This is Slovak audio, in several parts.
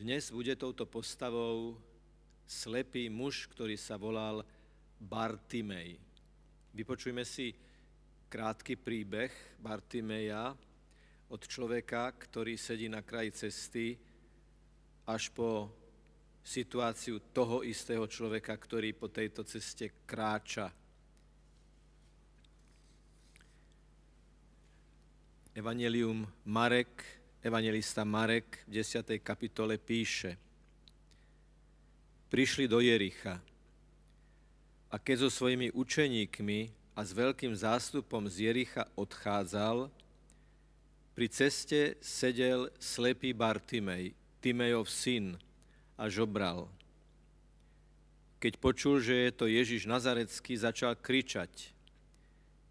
Dnes bude touto postavou slepý muž, ktorý sa volal Bartimej. Vypočujme si krátky príbeh Bartimeja od človeka, ktorý sedí na kraji cesty, až po situáciu toho istého človeka, ktorý po tejto ceste kráča. Evangelium Marek evangelista Marek v 10. kapitole píše Prišli do Jericha a keď so svojimi učeníkmi a s veľkým zástupom z Jericha odchádzal, pri ceste sedel slepý Bartimej, Timejov syn, a žobral. Keď počul, že je to Ježiš Nazarecký, začal kričať –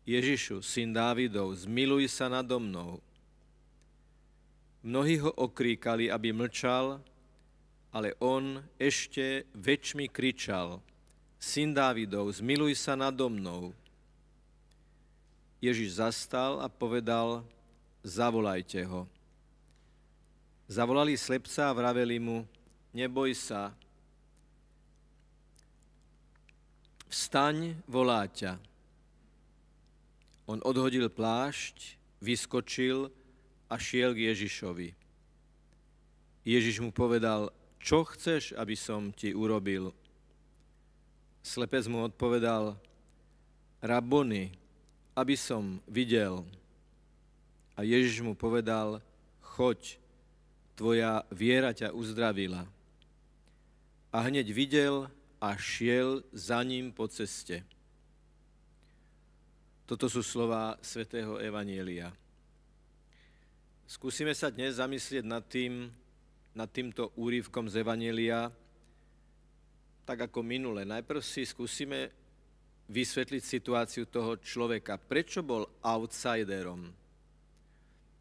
Ježišu, syn Dávidov, zmiluj sa nado mnou. Mnohí ho okríkali, aby mlčal, ale on ešte väčšmi kričal, Syn Dávidov, zmiluj sa nado mnou. Ježiš zastal a povedal, zavolajte ho. Zavolali slepca a vraveli mu, neboj sa, vstaň, volá ťa. On odhodil plášť, vyskočil a šiel k Ježišovi. Ježiš mu povedal, čo chceš, aby som ti urobil? Slepec mu odpovedal, Rabony, aby som videl. A Ježiš mu povedal, choď, tvoja viera ťa uzdravila. A hneď videl a šiel za ním po ceste. Toto sú slova svätého Evanielia. Skúsime sa dnes zamyslieť nad, tým, nad týmto úrivkom z Evanelia, tak ako minule. Najprv si skúsime vysvetliť situáciu toho človeka. Prečo bol outsiderom?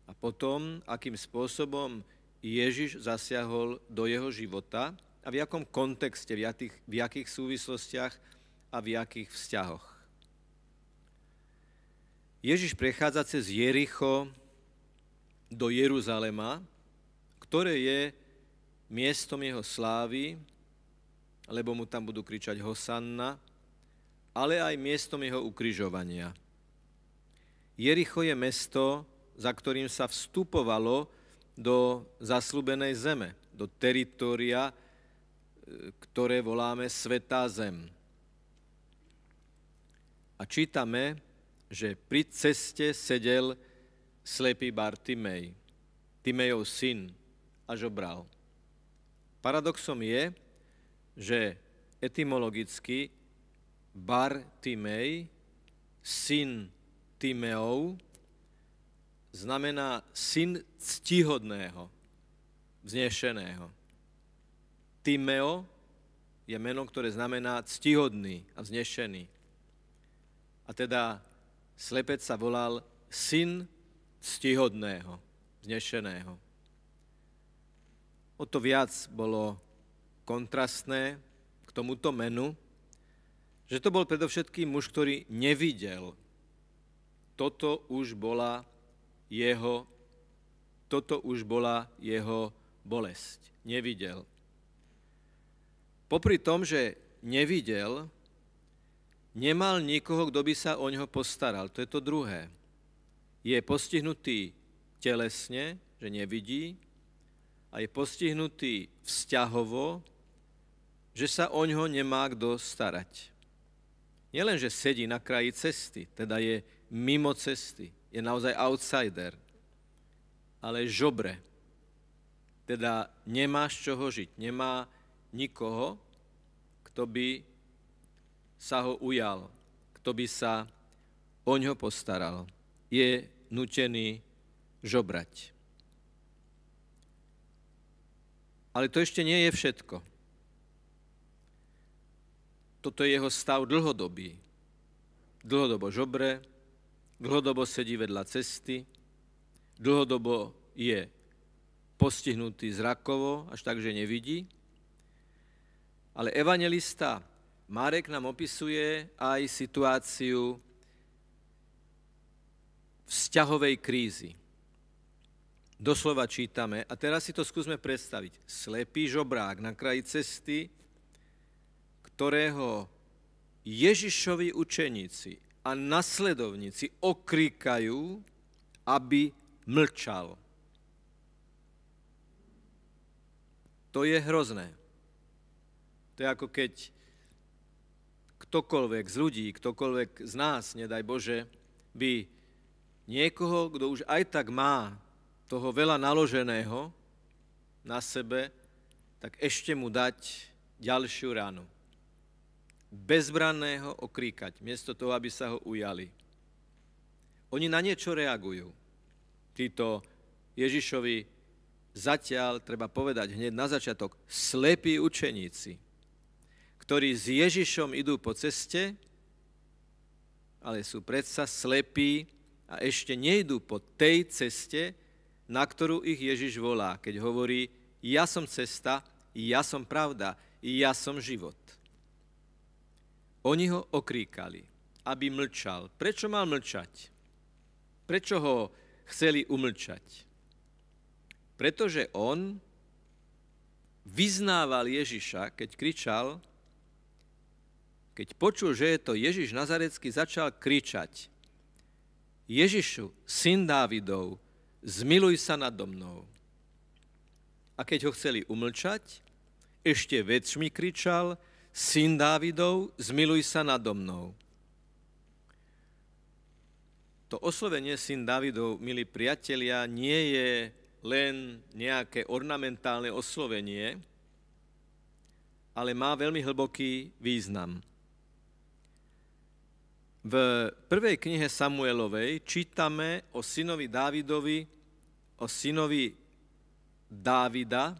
A potom, akým spôsobom Ježiš zasiahol do jeho života a v jakom kontexte, v, jakých, v jakých súvislostiach a v jakých vzťahoch. Ježiš prechádza cez Jericho, do Jeruzalema, ktoré je miestom jeho slávy, lebo mu tam budú kričať Hosanna, ale aj miestom jeho ukrižovania. Jericho je mesto, za ktorým sa vstupovalo do zaslúbenej zeme, do teritoria, e, ktoré voláme Svetá zem. A čítame, že pri ceste sedel slepý Bartimej, Timejov syn a žobral. Paradoxom je, že etymologicky Bartimej, syn Timeov, znamená syn ctihodného, vznešeného. Timeo je meno, ktoré znamená ctihodný a vznešený. A teda slepec sa volal syn ctihodného, znešeného. O to viac bolo kontrastné k tomuto menu, že to bol predovšetkým muž, ktorý nevidel. Toto už bola jeho, toto už bola jeho bolesť. Nevidel. Popri tom, že nevidel, nemal nikoho, kto by sa o neho postaral. To je to druhé je postihnutý telesne, že nevidí, a je postihnutý vzťahovo, že sa o ňo nemá kto starať. Nielen, že sedí na kraji cesty, teda je mimo cesty, je naozaj outsider, ale žobre. Teda nemá z čoho žiť, nemá nikoho, kto by sa ho ujal, kto by sa o ňo postaral. Je nutený žobrať. Ale to ešte nie je všetko. Toto je jeho stav dlhodobý. Dlhodobo žobre, dlhodobo sedí vedľa cesty, dlhodobo je postihnutý zrakovo, až tak, že nevidí. Ale evangelista Marek nám opisuje aj situáciu vzťahovej krízy. Doslova čítame, a teraz si to skúsme predstaviť, slepý žobrák na kraji cesty, ktorého Ježišovi učeníci a nasledovníci okrikajú, aby mlčal. To je hrozné. To je ako keď ktokoľvek z ľudí, ktokoľvek z nás, nedaj Bože, by niekoho, kto už aj tak má toho veľa naloženého na sebe, tak ešte mu dať ďalšiu ránu. Bezbranného okríkať, miesto toho, aby sa ho ujali. Oni na niečo reagujú. Títo Ježišovi zatiaľ, treba povedať hneď na začiatok, slepí učeníci, ktorí s Ježišom idú po ceste, ale sú predsa slepí, a ešte nejdu po tej ceste, na ktorú ich Ježiš volá, keď hovorí, ja som cesta, ja som pravda, ja som život. Oni ho okríkali, aby mlčal. Prečo mal mlčať? Prečo ho chceli umlčať? Pretože on vyznával Ježiša, keď kričal, keď počul, že je to Ježiš Nazarecký, začal kričať – Ježišu, syn Dávidov, zmiluj sa nado mnou. A keď ho chceli umlčať, ešte väčšmi kričal, syn Dávidov, zmiluj sa nado mnou. To oslovenie syn Dávidov, milí priatelia, nie je len nejaké ornamentálne oslovenie, ale má veľmi hlboký význam. V prvej knihe Samuelovej čítame o synovi Dávidovi, o synovi Dávida,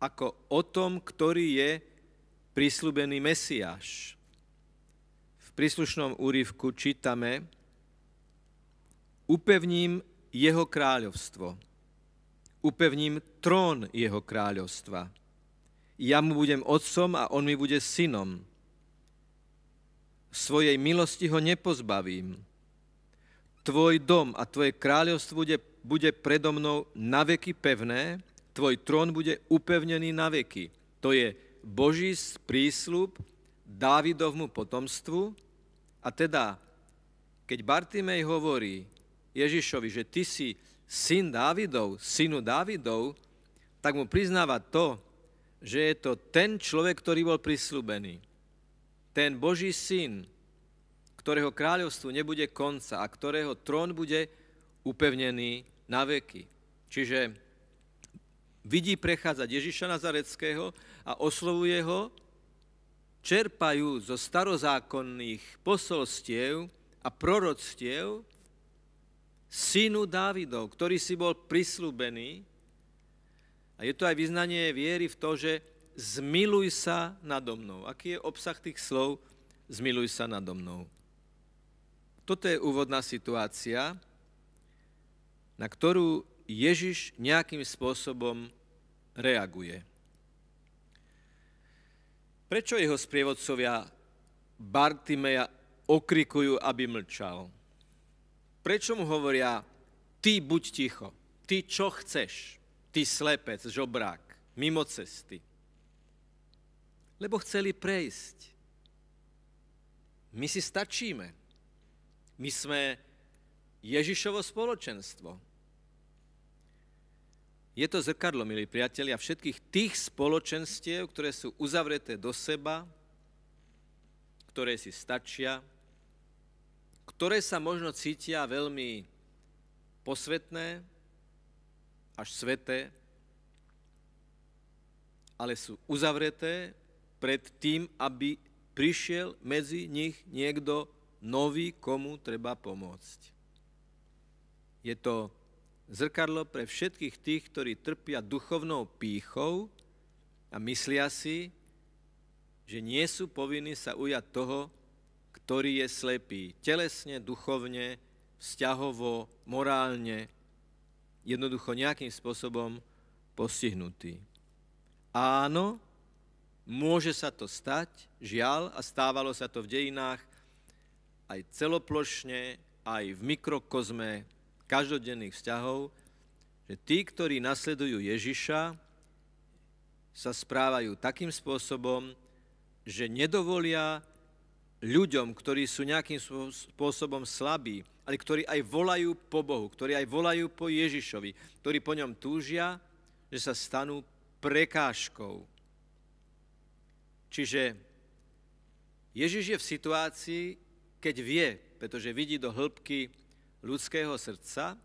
ako o tom, ktorý je prísľubený Mesiáš. V príslušnom úryvku čítame, upevním jeho kráľovstvo, upevním trón jeho kráľovstva. Ja mu budem otcom a on mi bude synom svojej milosti ho nepozbavím. Tvoj dom a tvoje kráľovstvo bude, bude predo mnou naveky pevné, tvoj trón bude upevnený naveky. To je Boží prísľub Dávidovmu potomstvu. A teda, keď Bartimej hovorí Ježišovi, že ty si syn Dávidov, synu Dávidov, tak mu priznáva to, že je to ten človek, ktorý bol prislúbený ten Boží syn, ktorého kráľovstvu nebude konca a ktorého trón bude upevnený na veky. Čiže vidí prechádzať Ježiša Nazareckého a oslovuje ho, čerpajú zo starozákonných posolstiev a proroctiev synu Dávidov, ktorý si bol prislúbený. A je to aj vyznanie viery v to, že zmiluj sa nado mnou. Aký je obsah tých slov? Zmiluj sa nado mnou. Toto je úvodná situácia, na ktorú Ježiš nejakým spôsobom reaguje. Prečo jeho sprievodcovia Bartimeja okrikujú, aby mlčal? Prečo mu hovoria, ty buď ticho, ty čo chceš, ty slepec, žobrák, mimo cesty? lebo chceli prejsť. My si stačíme. My sme Ježišovo spoločenstvo. Je to zrkadlo, milí priatelia, všetkých tých spoločenstiev, ktoré sú uzavreté do seba, ktoré si stačia, ktoré sa možno cítia veľmi posvetné, až sveté, ale sú uzavreté pred tým, aby prišiel medzi nich niekto nový, komu treba pomôcť. Je to zrkadlo pre všetkých tých, ktorí trpia duchovnou pýchou a myslia si, že nie sú povinní sa ujať toho, ktorý je slepý telesne, duchovne, vzťahovo, morálne, jednoducho nejakým spôsobom postihnutý. Áno, Môže sa to stať, žiaľ, a stávalo sa to v dejinách aj celoplošne, aj v mikrokozme každodenných vzťahov, že tí, ktorí nasledujú Ježiša, sa správajú takým spôsobom, že nedovolia ľuďom, ktorí sú nejakým spôsobom slabí, ale ktorí aj volajú po Bohu, ktorí aj volajú po Ježišovi, ktorí po ňom túžia, že sa stanú prekážkou Čiže Ježiš je v situácii, keď vie, pretože vidí do hĺbky ľudského srdca,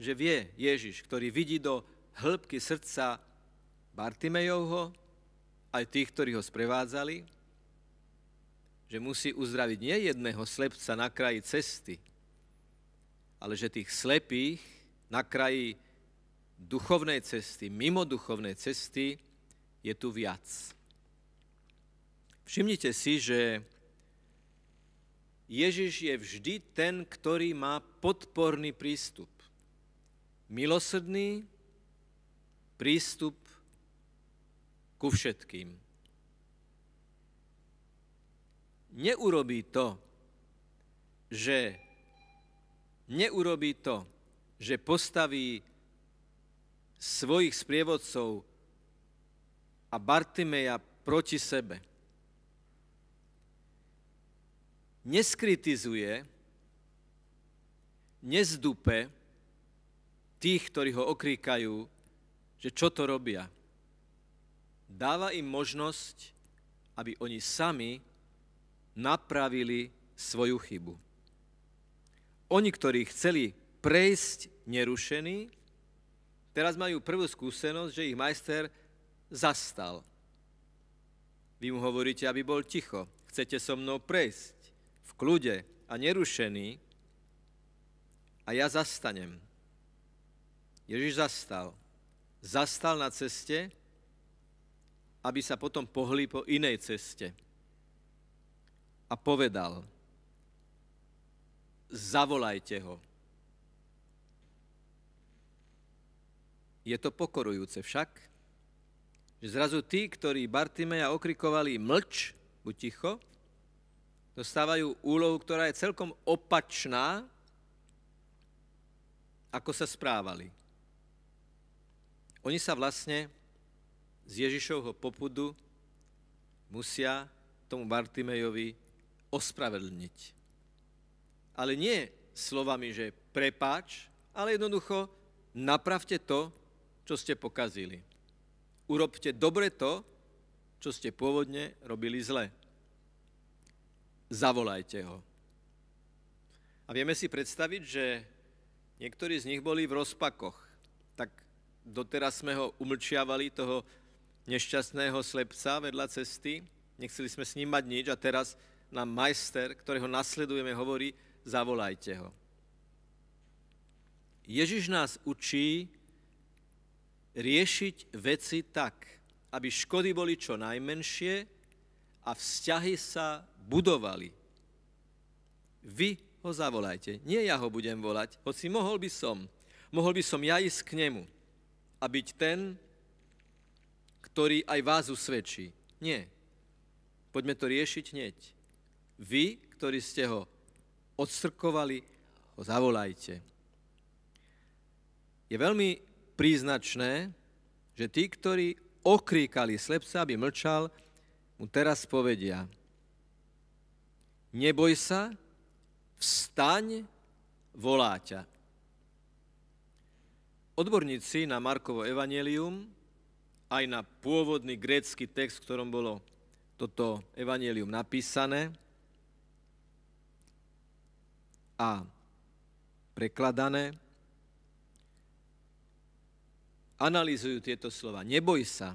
že vie Ježiš, ktorý vidí do hĺbky srdca Bartimejovho, aj tých, ktorí ho sprevádzali, že musí uzdraviť nie jedného slepca na kraji cesty, ale že tých slepých na kraji duchovnej cesty, mimo duchovnej cesty, je tu viac. Všimnite si, že Ježiš je vždy ten, ktorý má podporný prístup. Milosrdný prístup ku všetkým. Neurobí to, že neurobí to, že postaví svojich sprievodcov a Bartimeja proti sebe. Neskritizuje, nezdupe tých, ktorí ho okríkajú, že čo to robia. Dáva im možnosť, aby oni sami napravili svoju chybu. Oni, ktorí chceli prejsť nerušení, teraz majú prvú skúsenosť, že ich majster zastal. Vy mu hovoríte, aby bol ticho. Chcete so mnou prejsť v kľude a nerušený a ja zastanem. Ježiš zastal. Zastal na ceste, aby sa potom pohli po inej ceste. A povedal, zavolajte ho. Je to pokorujúce však, že zrazu tí, ktorí Bartimeja okrikovali mlč, buď ticho, dostávajú úlohu, ktorá je celkom opačná, ako sa správali. Oni sa vlastne z Ježišovho popudu musia tomu Bartimejovi ospravedlniť. Ale nie slovami, že prepáč, ale jednoducho napravte to, čo ste pokazili urobte dobre to, čo ste pôvodne robili zle. Zavolajte ho. A vieme si predstaviť, že niektorí z nich boli v rozpakoch. Tak doteraz sme ho umlčiavali, toho nešťastného slepca vedľa cesty, nechceli sme s ním mať nič a teraz nám majster, ktorého nasledujeme, hovorí, zavolajte ho. Ježiš nás učí riešiť veci tak, aby škody boli čo najmenšie a vzťahy sa budovali. Vy ho zavolajte. Nie ja ho budem volať, hoci mohol by som. Mohol by som ja ísť k nemu a byť ten, ktorý aj vás usvedčí. Nie. Poďme to riešiť hneď. Vy, ktorí ste ho odstrkovali, ho zavolajte. Je veľmi príznačné, že tí, ktorí okríkali slepca, aby mlčal, mu teraz povedia, neboj sa, vstaň, volá ťa. Odborníci na Markovo evanelium, aj na pôvodný grécky text, v ktorom bolo toto evanelium napísané a prekladané, analizujú tieto slova. Neboj sa,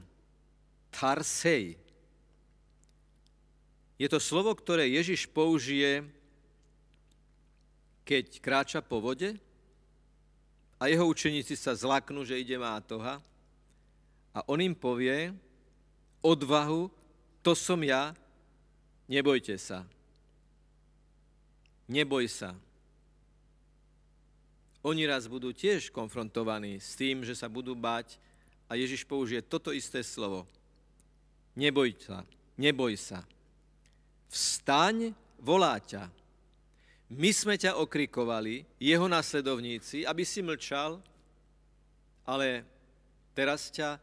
tarsej. Je to slovo, ktoré Ježiš použije, keď kráča po vode a jeho učeníci sa zlaknú, že ide toha a on im povie odvahu, to som ja, nebojte sa. Neboj sa. Oni raz budú tiež konfrontovaní s tým, že sa budú báť a Ježiš použije toto isté slovo. Neboj sa, neboj sa. Vstaň, volá ťa. My sme ťa okrikovali, jeho následovníci, aby si mlčal, ale teraz ťa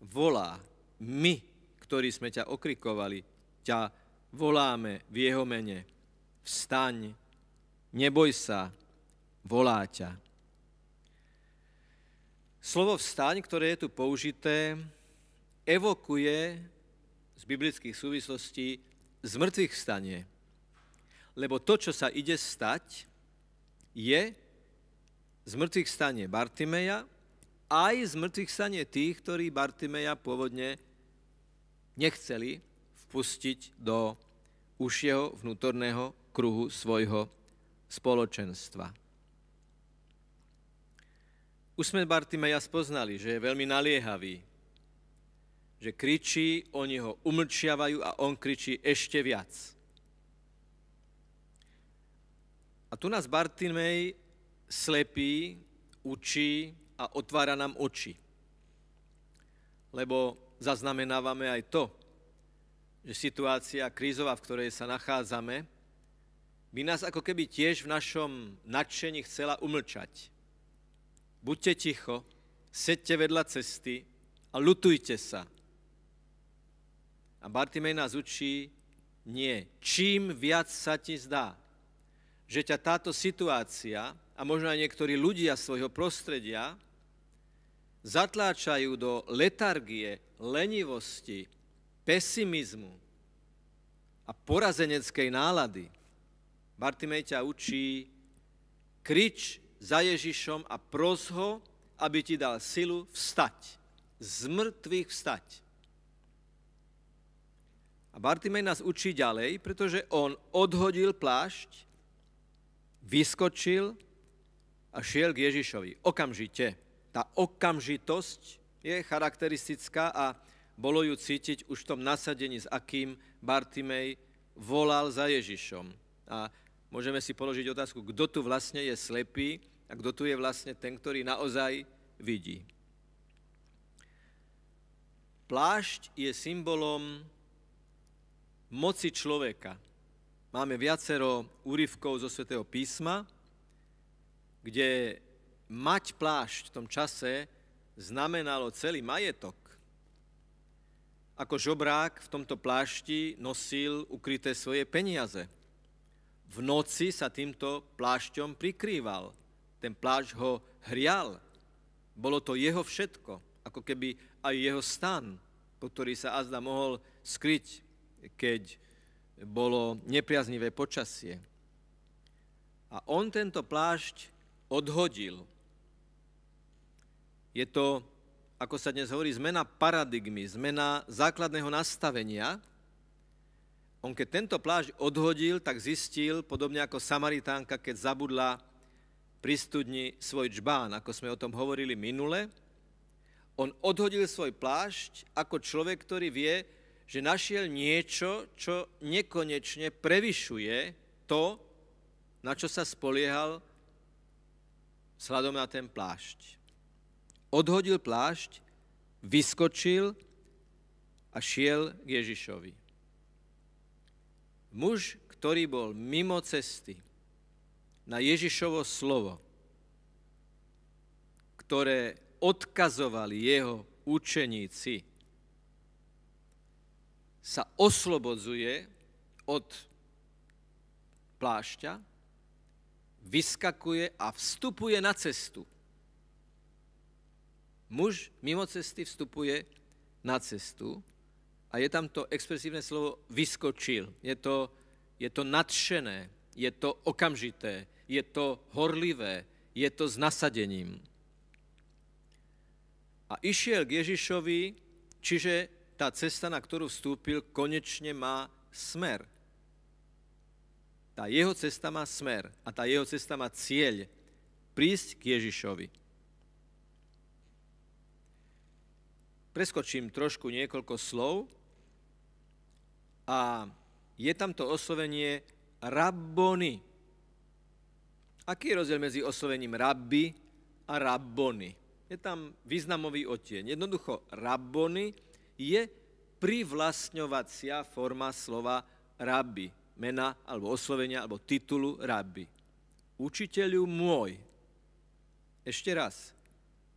volá. My, ktorí sme ťa okrikovali, ťa voláme v jeho mene. Vstaň, neboj sa, volá ťa. Slovo vstaň, ktoré je tu použité, evokuje z biblických súvislostí zmrtvých stanie. Lebo to, čo sa ide stať, je zmrtvých stanie Bartimeja, aj zmrtvých stanie tých, ktorí Bartimeja pôvodne nechceli vpustiť do užšieho vnútorného kruhu svojho spoločenstva. Už sme Bartimeja spoznali, že je veľmi naliehavý, že kričí, oni ho umlčiavajú a on kričí ešte viac. A tu nás Bartimej slepí, učí a otvára nám oči. Lebo zaznamenávame aj to, že situácia krízová, v ktorej sa nachádzame, by nás ako keby tiež v našom nadšení chcela umlčať buďte ticho, sedte vedľa cesty a lutujte sa. A Bartimej nás učí, nie. Čím viac sa ti zdá, že ťa táto situácia a možno aj niektorí ľudia svojho prostredia zatláčajú do letargie, lenivosti, pesimizmu a porazeneckej nálady, Bartimej ťa učí, krič za Ježišom a pros ho, aby ti dal silu vstať. Z mŕtvych vstať. A Bartimej nás učí ďalej, pretože on odhodil plášť, vyskočil a šiel k Ježišovi. Okamžite. Tá okamžitosť je charakteristická a bolo ju cítiť už v tom nasadení, s akým Bartimej volal za Ježišom. A môžeme si položiť otázku, kto tu vlastne je slepý a kto tu je vlastne ten, ktorý naozaj vidí. Plášť je symbolom moci človeka. Máme viacero úryvkov zo svätého písma, kde mať plášť v tom čase znamenalo celý majetok. Ako žobrák v tomto plášti nosil ukryté svoje peniaze – v noci sa týmto plášťom prikrýval. Ten plášť ho hrial. Bolo to jeho všetko, ako keby aj jeho stan, po ktorý sa azda mohol skryť, keď bolo nepriaznivé počasie. A on tento plášť odhodil. Je to, ako sa dnes hovorí, zmena paradigmy, zmena základného nastavenia, on keď tento plášť odhodil, tak zistil, podobne ako Samaritánka, keď zabudla pri studni svoj džbán, ako sme o tom hovorili minule, on odhodil svoj plášť ako človek, ktorý vie, že našiel niečo, čo nekonečne prevyšuje to, na čo sa spoliehal sladom na ten plášť. Odhodil plášť, vyskočil a šiel k Ježišovi. Muž, ktorý bol mimo cesty na Ježišovo slovo, ktoré odkazovali jeho učeníci, sa oslobodzuje od plášťa, vyskakuje a vstupuje na cestu. Muž mimo cesty vstupuje na cestu a je tam to expresívne slovo vyskočil. Je to, je to nadšené, je to okamžité, je to horlivé, je to s nasadením. A išiel k Ježišovi, čiže tá cesta, na ktorú vstúpil, konečne má smer. Tá jeho cesta má smer a tá jeho cesta má cieľ prísť k Ježišovi. Preskočím trošku niekoľko slov, a je tam to oslovenie rabboni. Aký je rozdiel medzi oslovením rabby a rabbony. Je tam významový odtieň. Jednoducho, rabbony je privlastňovacia forma slova rabbi, mena alebo oslovenia alebo titulu rabbi. Učiteľu môj. Ešte raz.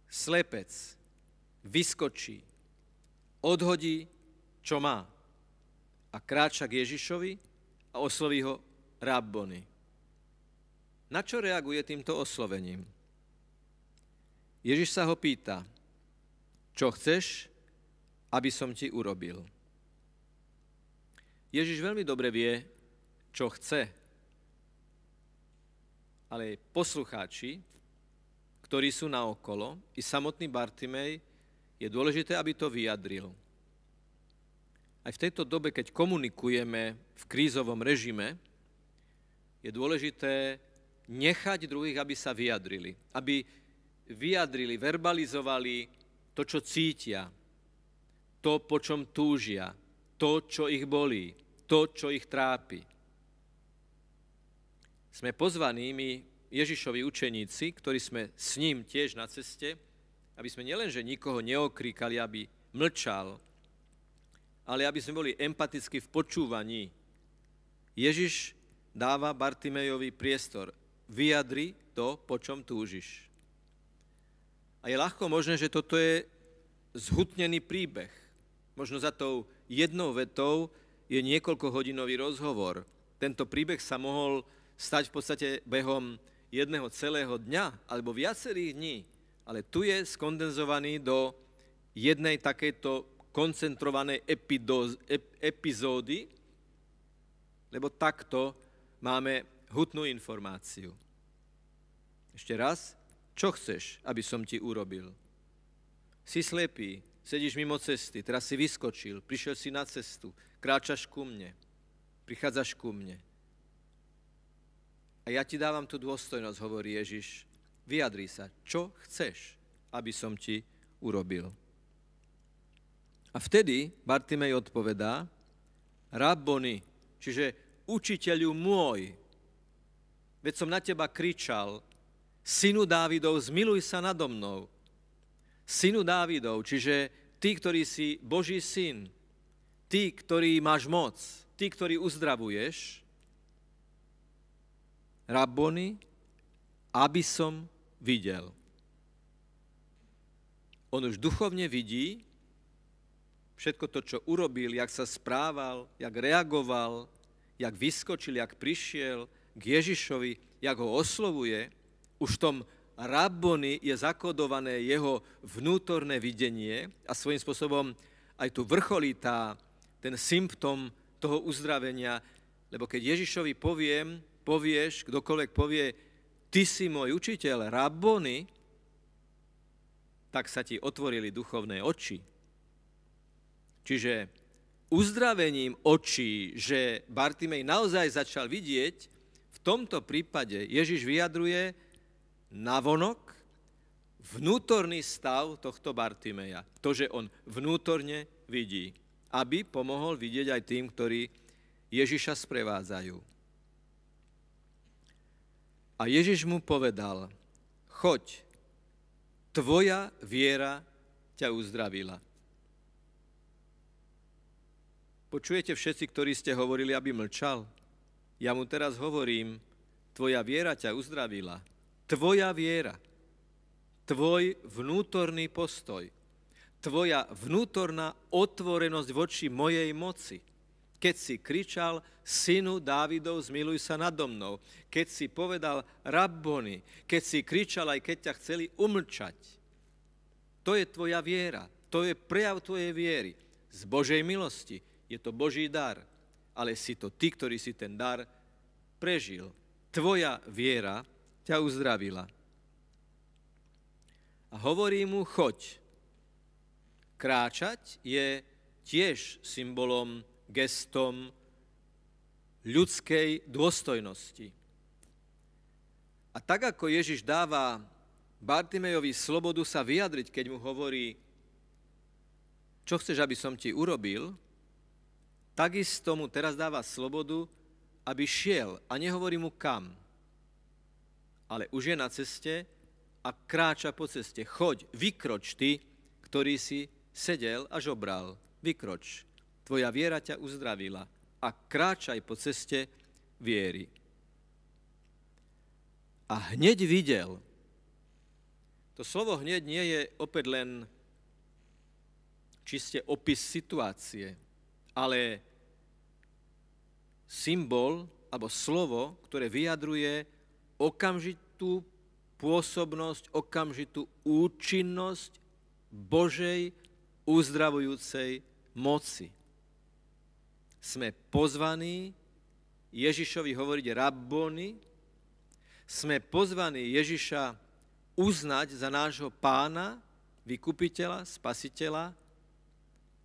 Slepec vyskočí, odhodí, čo má a kráča k Ježišovi a osloví ho Rabboni. Na čo reaguje týmto oslovením? Ježiš sa ho pýta, čo chceš, aby som ti urobil? Ježiš veľmi dobre vie, čo chce, ale poslucháči, ktorí sú naokolo, i samotný Bartimej, je dôležité, aby to vyjadril. Aj v tejto dobe, keď komunikujeme v krízovom režime, je dôležité nechať druhých, aby sa vyjadrili. Aby vyjadrili, verbalizovali to, čo cítia, to, po čom túžia, to, čo ich bolí, to, čo ich trápi. Sme pozvaní my, Ježišovi učeníci, ktorí sme s ním tiež na ceste, aby sme nielenže nikoho neokríkali, aby mlčal, ale aby sme boli empatickí v počúvaní. Ježiš dáva Bartimejovi priestor. Vyjadri to, po čom túžiš. A je ľahko možné, že toto je zhutnený príbeh. Možno za tou jednou vetou je niekoľkohodinový rozhovor. Tento príbeh sa mohol stať v podstate behom jedného celého dňa alebo viacerých dní, ale tu je skondenzovaný do jednej takejto koncentrované ep, epizódy, lebo takto máme hutnú informáciu. Ešte raz, čo chceš, aby som ti urobil? Si slepý, sedíš mimo cesty, teraz si vyskočil, prišiel si na cestu, kráčaš ku mne, prichádzaš ku mne. A ja ti dávam tú dôstojnosť, hovorí Ježiš, vyjadri sa, čo chceš, aby som ti urobil. A vtedy Bartimej odpovedá, Rabboni, čiže učiteľu môj, veď som na teba kričal, synu Dávidov, zmiluj sa nado mnou. Synu Dávidov, čiže ty, ktorý si Boží syn, ty, ktorý máš moc, ty, ktorý uzdravuješ, Rabboni, aby som videl. On už duchovne vidí, Všetko to, čo urobil, jak sa správal, jak reagoval, jak vyskočil, jak prišiel k Ježišovi, jak ho oslovuje, už v tom Rabboni je zakodované jeho vnútorné videnie a svojím spôsobom aj tu vrcholí tá, ten symptom toho uzdravenia, lebo keď Ježišovi poviem, povieš, kdokoľvek povie, ty si môj učiteľ, rabony, tak sa ti otvorili duchovné oči, Čiže uzdravením očí, že Bartimej naozaj začal vidieť, v tomto prípade Ježiš vyjadruje navonok vnútorný stav tohto Bartimeja. To, že on vnútorne vidí, aby pomohol vidieť aj tým, ktorí Ježiša sprevádzajú. A Ježiš mu povedal, choď, tvoja viera ťa uzdravila. Počujete všetci, ktorí ste hovorili, aby mlčal? Ja mu teraz hovorím, tvoja viera ťa uzdravila. Tvoja viera, tvoj vnútorný postoj, tvoja vnútorná otvorenosť voči mojej moci. Keď si kričal, synu Dávidov, zmiluj sa nado mnou. Keď si povedal, rabboni. Keď si kričal, aj keď ťa chceli umlčať. To je tvoja viera. To je prejav tvojej viery. Z Božej milosti je to Boží dar, ale si to ty, ktorý si ten dar prežil. Tvoja viera ťa uzdravila. A hovorí mu, choď. Kráčať je tiež symbolom, gestom ľudskej dôstojnosti. A tak ako Ježiš dáva Bartimejovi slobodu sa vyjadriť, keď mu hovorí, čo chceš, aby som ti urobil, takisto mu teraz dáva slobodu, aby šiel a nehovorí mu kam. Ale už je na ceste a kráča po ceste. Choď, vykroč ty, ktorý si sedel a žobral. Vykroč. Tvoja viera ťa uzdravila a kráčaj po ceste viery. A hneď videl. To slovo hneď nie je opäť len čiste opis situácie, ale symbol alebo slovo, ktoré vyjadruje okamžitú pôsobnosť, okamžitú účinnosť Božej uzdravujúcej moci. Sme pozvaní Ježišovi hovoriť rabboni, sme pozvaní Ježiša uznať za nášho pána, vykupiteľa, spasiteľa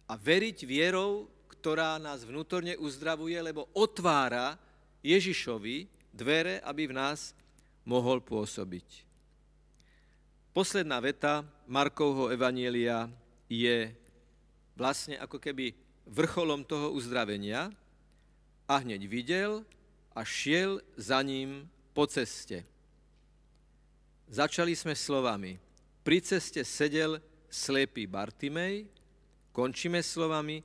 a veriť vierou ktorá nás vnútorne uzdravuje, lebo otvára Ježišovi dvere, aby v nás mohol pôsobiť. Posledná veta Markovho Evanielia je vlastne ako keby vrcholom toho uzdravenia a hneď videl a šiel za ním po ceste. Začali sme slovami. Pri ceste sedel slepý Bartimej, končíme slovami,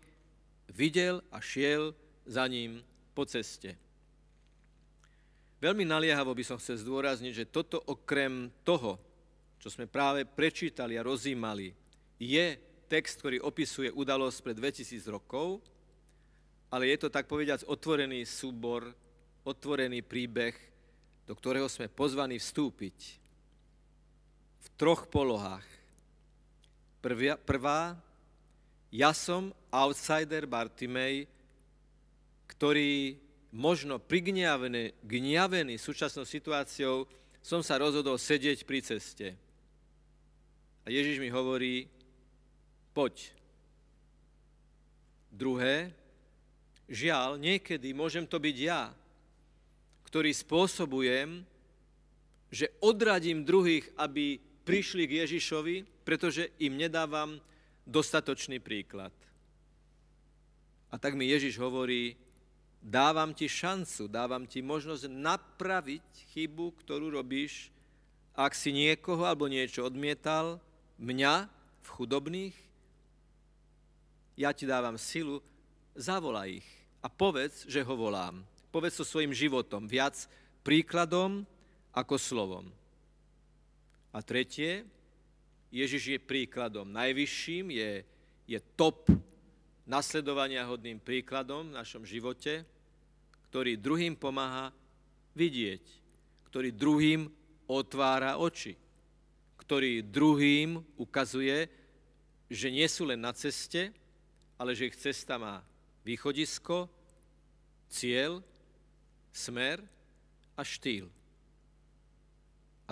videl a šiel za ním po ceste. Veľmi naliehavo by som chcel zdôrazniť, že toto okrem toho, čo sme práve prečítali a rozímali, je text, ktorý opisuje udalosť pred 2000 rokov, ale je to tak povediac otvorený súbor, otvorený príbeh, do ktorého sme pozvaní vstúpiť v troch polohách. prvá ja som outsider Bartimej, ktorý možno prigňavený, gňavený súčasnou situáciou, som sa rozhodol sedieť pri ceste. A Ježiš mi hovorí, poď. Druhé, žiaľ, niekedy môžem to byť ja, ktorý spôsobujem, že odradím druhých, aby prišli k Ježišovi, pretože im nedávam dostatočný príklad. A tak mi Ježiš hovorí, dávam ti šancu, dávam ti možnosť napraviť chybu, ktorú robíš, ak si niekoho alebo niečo odmietal, mňa v chudobných, ja ti dávam silu, zavolaj ich a povedz, že ho volám. Povedz so svojim životom, viac príkladom ako slovom. A tretie, Ježiš je príkladom najvyšším, je, je top nasledovania hodným príkladom v našom živote, ktorý druhým pomáha vidieť, ktorý druhým otvára oči, ktorý druhým ukazuje, že nie sú len na ceste, ale že ich cesta má východisko, cieľ, smer a štýl.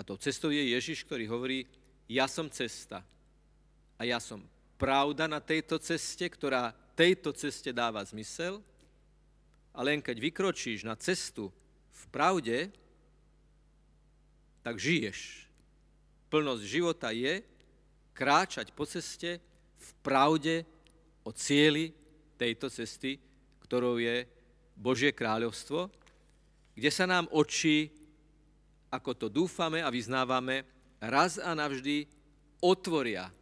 A to cestou je Ježiš, ktorý hovorí, ja som cesta a ja som pravda na tejto ceste, ktorá tejto ceste dáva zmysel, a len keď vykročíš na cestu v pravde, tak žiješ. Plnosť života je kráčať po ceste v pravde o cieli tejto cesty, ktorou je Božie kráľovstvo, kde sa nám oči, ako to dúfame a vyznávame, raz a navždy otvoria.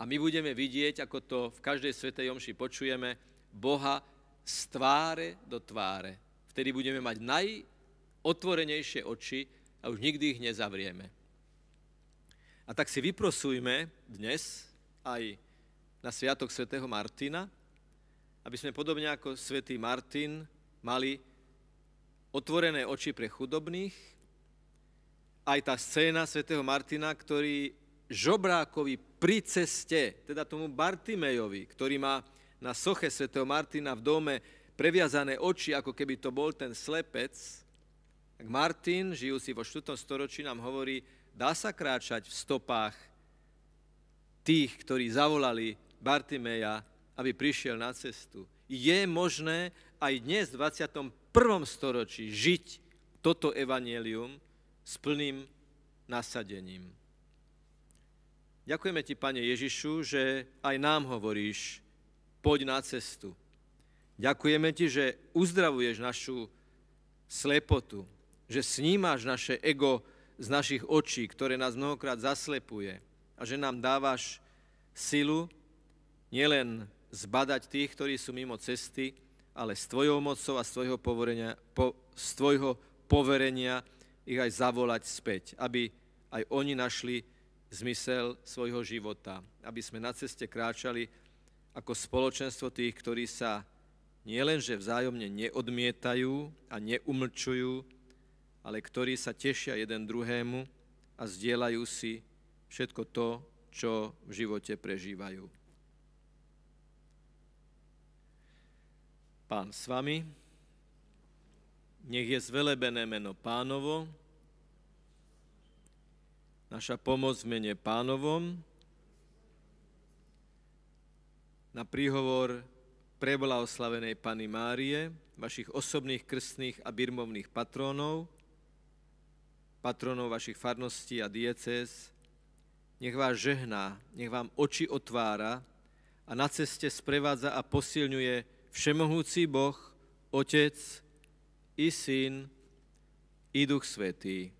A my budeme vidieť, ako to v každej svetej omši počujeme, Boha z tváre do tváre. Vtedy budeme mať najotvorenejšie oči a už nikdy ich nezavrieme. A tak si vyprosujme dnes aj na Sviatok svätého Martina, aby sme podobne ako svätý Martin mali otvorené oči pre chudobných, aj tá scéna svätého Martina, ktorý žobrákovi pri ceste, teda tomu Bartimejovi, ktorý má na soche svätého Martina v dome previazané oči, ako keby to bol ten slepec, tak Martin, žijúci vo 4. storočí, nám hovorí, dá sa kráčať v stopách tých, ktorí zavolali Bartimeja, aby prišiel na cestu. Je možné aj dnes v 21. storočí žiť toto evanielium, s plným nasadením. Ďakujeme Ti, Pane Ježišu, že aj nám hovoríš, poď na cestu. Ďakujeme Ti, že uzdravuješ našu slepotu, že snímaš naše ego z našich očí, ktoré nás mnohokrát zaslepuje a že nám dávaš silu nielen zbadať tých, ktorí sú mimo cesty, ale s Tvojou mocou a z Tvojho, poverenia, po, z tvojho poverenia ich aj zavolať späť, aby aj oni našli zmysel svojho života, aby sme na ceste kráčali ako spoločenstvo tých, ktorí sa nielenže vzájomne neodmietajú a neumlčujú, ale ktorí sa tešia jeden druhému a zdieľajú si všetko to, čo v živote prežívajú. Pán s vami. Nech je zvelebené meno pánovo, naša pomoc v mene pánovom. Na príhovor oslavenej Pany Márie, vašich osobných krstných a birmovných patrónov, patrónov vašich farností a dieces, nech vás žehná, nech vám oči otvára a na ceste sprevádza a posilňuje Všemohúci Boh, Otec, i Syn, i Duch Svetý.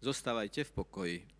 Zostávajte v pokoji.